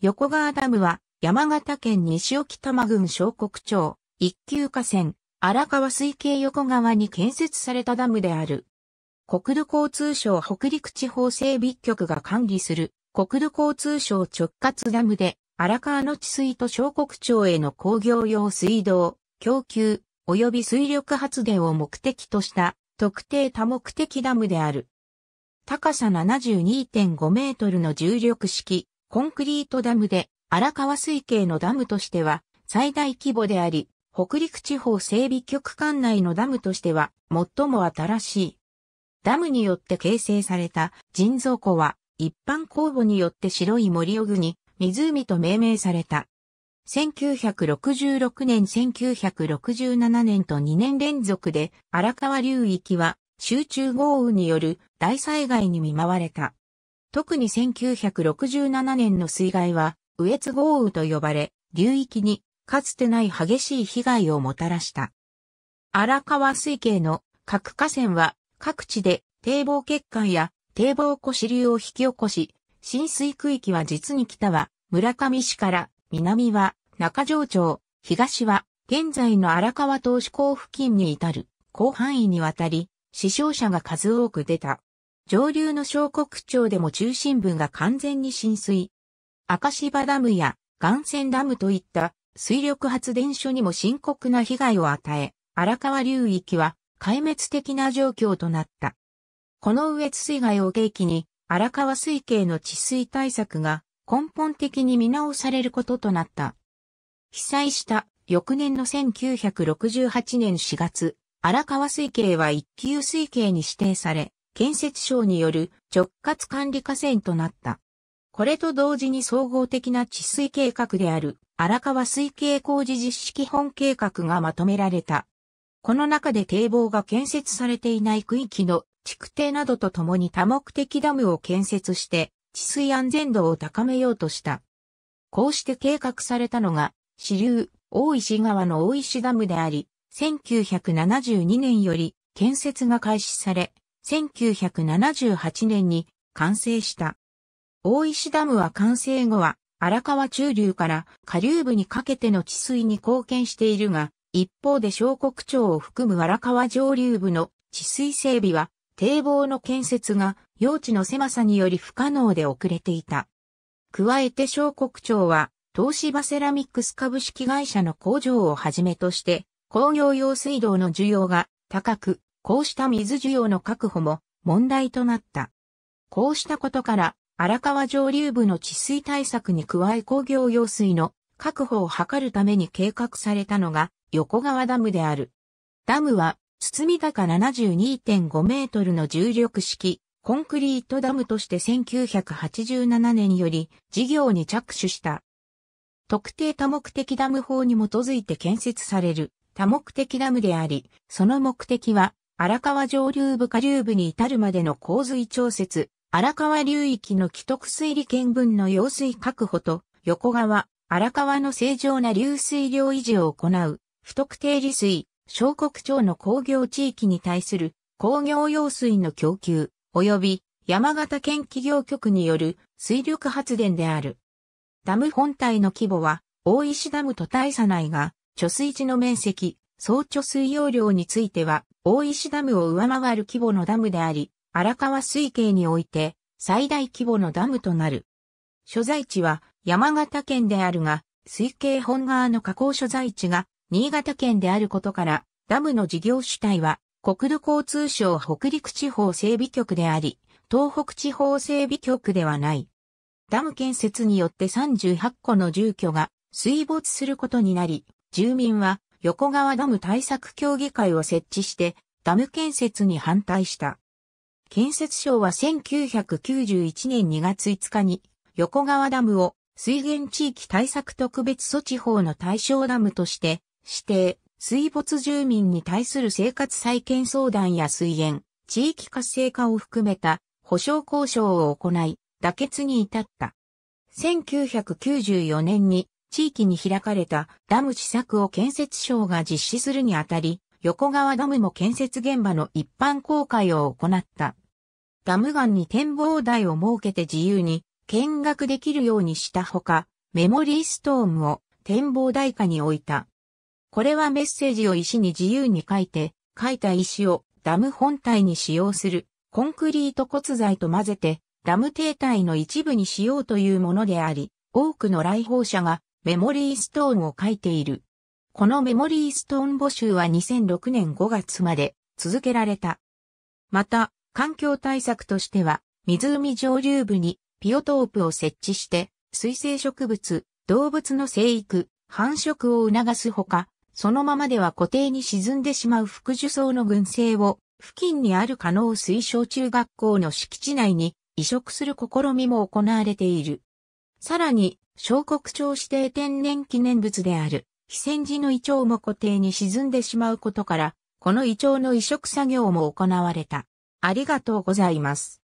横川ダムは山形県西沖玉郡小国町一級河川荒川水系横川に建設されたダムである。国土交通省北陸地方整備局が管理する国土交通省直轄ダムで荒川の治水と小国町への工業用水道、供給、及び水力発電を目的とした特定多目的ダムである。高さ72.5メートルの重力式コンクリートダムで荒川水系のダムとしては最大規模であり、北陸地方整備局管内のダムとしては最も新しい。ダムによって形成された人造湖は一般公募によって白い森を具に湖と命名された。1966年1967年と2年連続で荒川流域は集中豪雨による大災害に見舞われた。特に1967年の水害は、羽越豪雨と呼ばれ、流域にかつてない激しい被害をもたらした。荒川水系の各河川は各地で堤防欠陥や堤防越し流を引き起こし、浸水区域は実に北は村上市から南は中条町、東は現在の荒川東資港付近に至る広範囲にわたり死傷者が数多く出た。上流の小国町でも中心部が完全に浸水。赤芝ダムや岩泉ダムといった水力発電所にも深刻な被害を与え、荒川流域は壊滅的な状況となった。この上津水害を契機に荒川水系の治水対策が根本的に見直されることとなった。被災した翌年の1968年4月、荒川水系は一級水系に指定され、建設省による直轄管理河川となった。これと同時に総合的な治水計画である荒川水系工事実施基本計画がまとめられた。この中で堤防が建設されていない区域の築堤などとともに多目的ダムを建設して治水安全度を高めようとした。こうして計画されたのが支流大石川の大石ダムであり、1972年より建設が開始され、1978年に完成した。大石ダムは完成後は荒川中流から下流部にかけての治水に貢献しているが、一方で小国町を含む荒川上流部の治水整備は堤防の建設が用地の狭さにより不可能で遅れていた。加えて小国町は東芝セラミックス株式会社の工場をはじめとして工業用水道の需要が高くこうした水需要の確保も問題となった。こうしたことから、荒川上流部の治水対策に加え工業用水の確保を図るために計画されたのが横川ダムである。ダムは、堤高72.5メートルの重力式コンクリートダムとして1987年より事業に着手した。特定多目的ダム法に基づいて建設される多目的ダムであり、その目的は荒川上流部下流部に至るまでの洪水調節、荒川流域の既得水利圏分の用水確保と、横川、荒川の正常な流水量維持を行う、不特定利水、小国町の工業地域に対する工業用水の供給、及び山形県企業局による水力発電である。ダム本体の規模は、大石ダムと大差ないが、貯水池の面積、総貯水容量については、大石ダムを上回る規模のダムであり、荒川水系において最大規模のダムとなる。所在地は山形県であるが、水系本側の河口所在地が新潟県であることから、ダムの事業主体は国土交通省北陸地方整備局であり、東北地方整備局ではない。ダム建設によって38個の住居が水没することになり、住民は横川ダム対策協議会を設置して、ダム建設に反対した。建設省は1991年2月5日に、横川ダムを水源地域対策特別措置法の対象ダムとして、指定、水没住民に対する生活再建相談や水源、地域活性化を含めた保障交渉を行い、妥結に至った。1994年に地域に開かれたダム施策を建設省が実施するにあたり、横川ダムも建設現場の一般公開を行った。ダム岩に展望台を設けて自由に見学できるようにしたほか、メモリーストームを展望台下に置いた。これはメッセージを石に自由に書いて、書いた石をダム本体に使用するコンクリート骨材と混ぜてダム停滞の一部にしようというものであり、多くの来訪者がメモリーストーンを書いている。このメモリーストーン募集は2006年5月まで続けられた。また、環境対策としては、湖上流部にピオトープを設置して、水生植物、動物の生育、繁殖を促すほか、そのままでは固定に沈んでしまう副樹層の群生を、付近にある可能水晶中学校の敷地内に移植する試みも行われている。さらに、小国町指定天然記念物である、非戦時の胃腸も固定に沈んでしまうことから、この胃腸の移植作業も行われた。ありがとうございます。